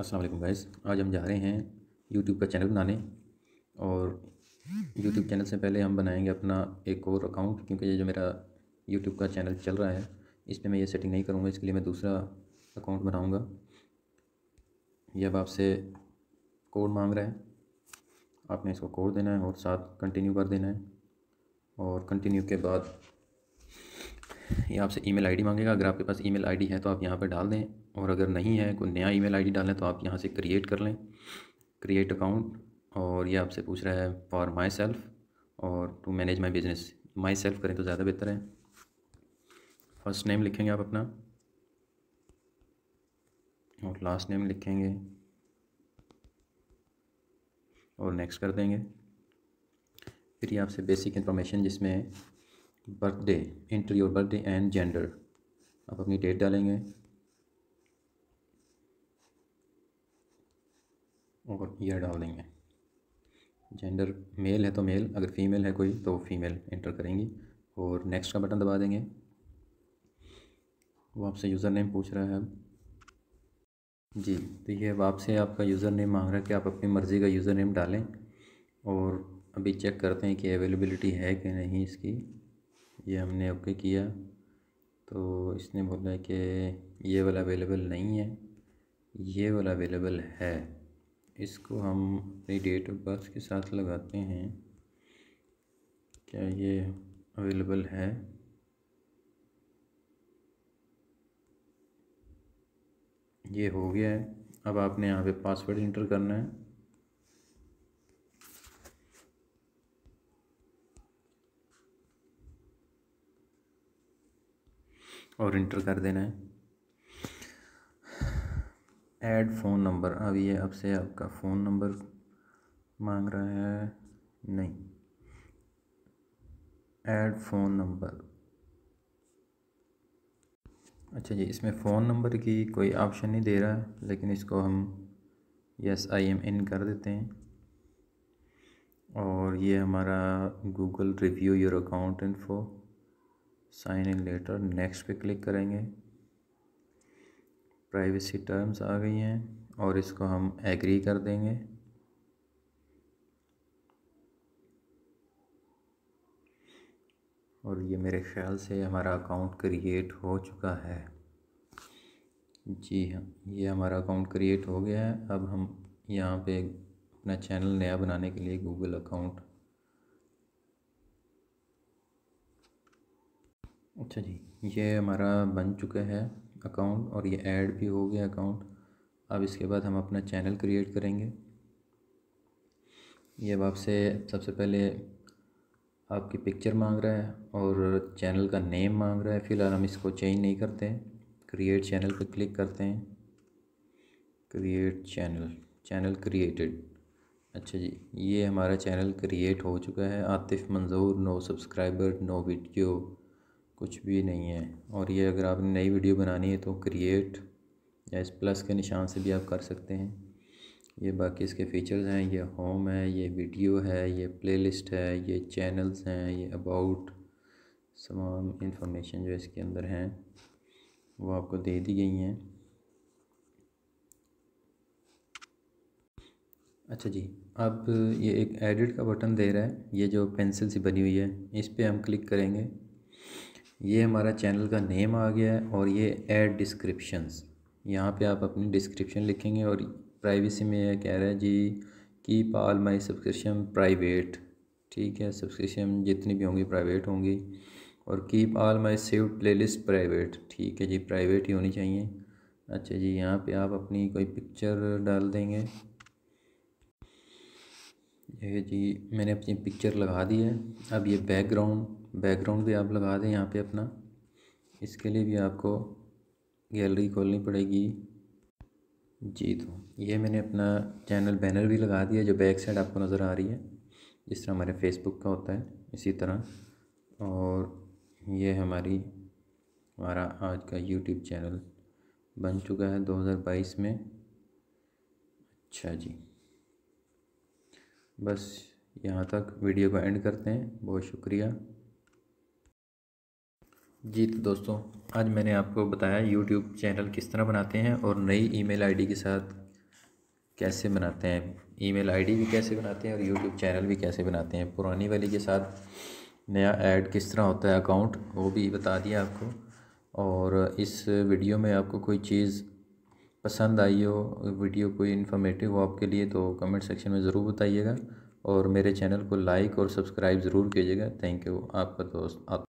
अस्सलाम वालेकुम गाइस आज हम जा रहे हैं यूट्यूब का चैनल बनाने और यूट्यूब चैनल से पहले हम बनाएंगे अपना एक और अकाउंट क्योंकि ये जो मेरा यूट्यूब का चैनल चल रहा है इस पर मैं ये सेटिंग नहीं करूँगा इसके लिए मैं दूसरा अकाउंट बनाऊँगा ये अब आपसे कोड मांग रहा है आपने इसको कोड देना है और साथ कंटिन्यू कर देना है और कंटिन्यू के बाद ये आपसे ईमेल आईडी मांगेगा अगर आपके पास ईमेल आईडी है तो आप यहाँ पर डाल दें और अगर नहीं है कोई नया ईमेल आईडी डालें तो आप यहाँ से क्रिएट कर लें क्रिएट अकाउंट और ये आपसे पूछ रहा है फॉर माई सेल्फ और to manage my business myself करें तो ज़्यादा बेहतर है फर्स्ट नेम लिखेंगे आप अपना और लास्ट नेम लिखेंगे और नेक्स्ट कर देंगे फिर ये आपसे बेसिक इन्फॉर्मेशन जिसमें birthday enter your birthday and gender आप अपनी डेट डालेंगे और ईयर डाल देंगे जेंडर मेल है तो मेल अगर फीमेल है कोई तो फीमेल इंटर करेंगी और नेक्स्ट का बटन दबा देंगे वो आपसे यूज़र नेम पूछ रहा है जी तो ये अब आपसे आपका यूज़र नेम मांग रहा है कि आप अपनी मर्ज़ी का यूज़र नेम डालें और अभी चेक करते हैं कि अवेलेबिलिटी है कि नहीं इसकी ये हमने ओके किया तो इसने बोला कि ये वाला अवेलेबल नहीं है ये वाला अवेलेबल है इसको हम अपनी डेट ऑफ बर्थ के साथ लगाते हैं क्या ये अवेलेबल है ये हो गया है अब आपने यहाँ पे पासवर्ड इंटर करना है और इंटर कर देना है ऐड फ़ोन नंबर अब ये अब से आपका फ़ोन नंबर मांग रहा है नहीं ऐड फ़ोन नंबर अच्छा जी इसमें फ़ोन नंबर की कोई ऑप्शन नहीं दे रहा है लेकिन इसको हम यस आई एम इन कर देते हैं और ये हमारा Google review your account info sign in later next पे क्लिक करेंगे प्राइवेसी टर्म्स आ गई हैं और इसको हम एग्री कर देंगे और ये मेरे ख्याल से हमारा अकाउंट क्रिएट हो चुका है जी हाँ ये हमारा अकाउंट क्रिएट हो गया है अब हम यहाँ पे अपना चैनल नया बनाने के लिए गूगल अकाउंट अच्छा जी ये हमारा बन चुका है अकाउंट और ये ऐड भी हो गया अकाउंट अब इसके बाद हम अपना चैनल क्रिएट करेंगे ये अब आपसे सबसे पहले आपकी पिक्चर मांग रहा है और चैनल का नेम मांग रहा है फ़िलहाल हम इसको चेंज नहीं करते हैं क्रिएट चैनल पर क्लिक करते हैं क्रिएट चैनल चैनल क्रिएटेड अच्छा जी ये हमारा चैनल क्रिएट हो चुका है आतिफ़ मंजूर नो सब्सक्राइबर नो वीडियो कुछ भी नहीं है और ये अगर आपने नई वीडियो बनानी है तो क्रिएट या इस प्लस के निशान से भी आप कर सकते हैं ये बाकी इसके फीचर्स हैं ये होम है ये वीडियो है ये प्लेलिस्ट है ये चैनल्स हैं ये अबाउट तमाम इन्फॉर्मेशन जो इसके अंदर हैं वो आपको दे दी गई हैं अच्छा जी अब ये एक एडिट का बटन दे रहा है ये जो पेंसिल सी बनी हुई है इस पर हम क्लिक करेंगे ये हमारा चैनल का नेम आ गया है और ये ऐड डिस्क्रिप्शंस यहाँ पे आप अपनी डिस्क्रिप्शन लिखेंगे और प्राइवेसी में यह कह रहा है जी की पाल माई सब्सक्रिप्शन प्राइवेट ठीक है सब्सक्रिप्शन जितनी भी होंगी प्राइवेट होंगी और keep all my save playlist private ठीक है जी प्राइवेट ही होनी चाहिए अच्छा जी यहाँ पे आप अपनी कोई पिक्चर डाल देंगे ये जी मैंने अपनी पिक्चर लगा दी है अब ये बैकग्राउंड बैकग्राउंड भी आप लगा दें यहाँ पे अपना इसके लिए भी आपको गैलरी खोलनी पड़ेगी जी तो ये मैंने अपना चैनल बैनर भी लगा दिया जो बैक साइड आपको नज़र आ रही है जिस तरह हमारे फेसबुक का होता है इसी तरह और ये हमारी हमारा आज का यूट्यूब चैनल बन चुका है 2022 में अच्छा जी बस यहाँ तक वीडियो को एंड करते हैं बहुत शुक्रिया जी तो दोस्तों आज मैंने आपको बताया यूट्यूब चैनल किस तरह बनाते हैं और नई ईमेल आईडी के साथ कैसे बनाते हैं ईमेल आईडी भी कैसे बनाते हैं और यूट्यूब चैनल भी कैसे बनाते हैं पुरानी वाली के साथ नया ऐड किस तरह होता है अकाउंट वो भी बता दिया आपको और इस वीडियो में आपको कोई चीज़ पसंद आई हो वीडियो कोई इन्फॉर्मेटिव हो आपके लिए तो कमेंट सेक्शन में ज़रूर बताइएगा और मेरे चैनल को लाइक और सब्सक्राइब ज़रूर कीजिएगा थैंक यू आपका दोस्त आप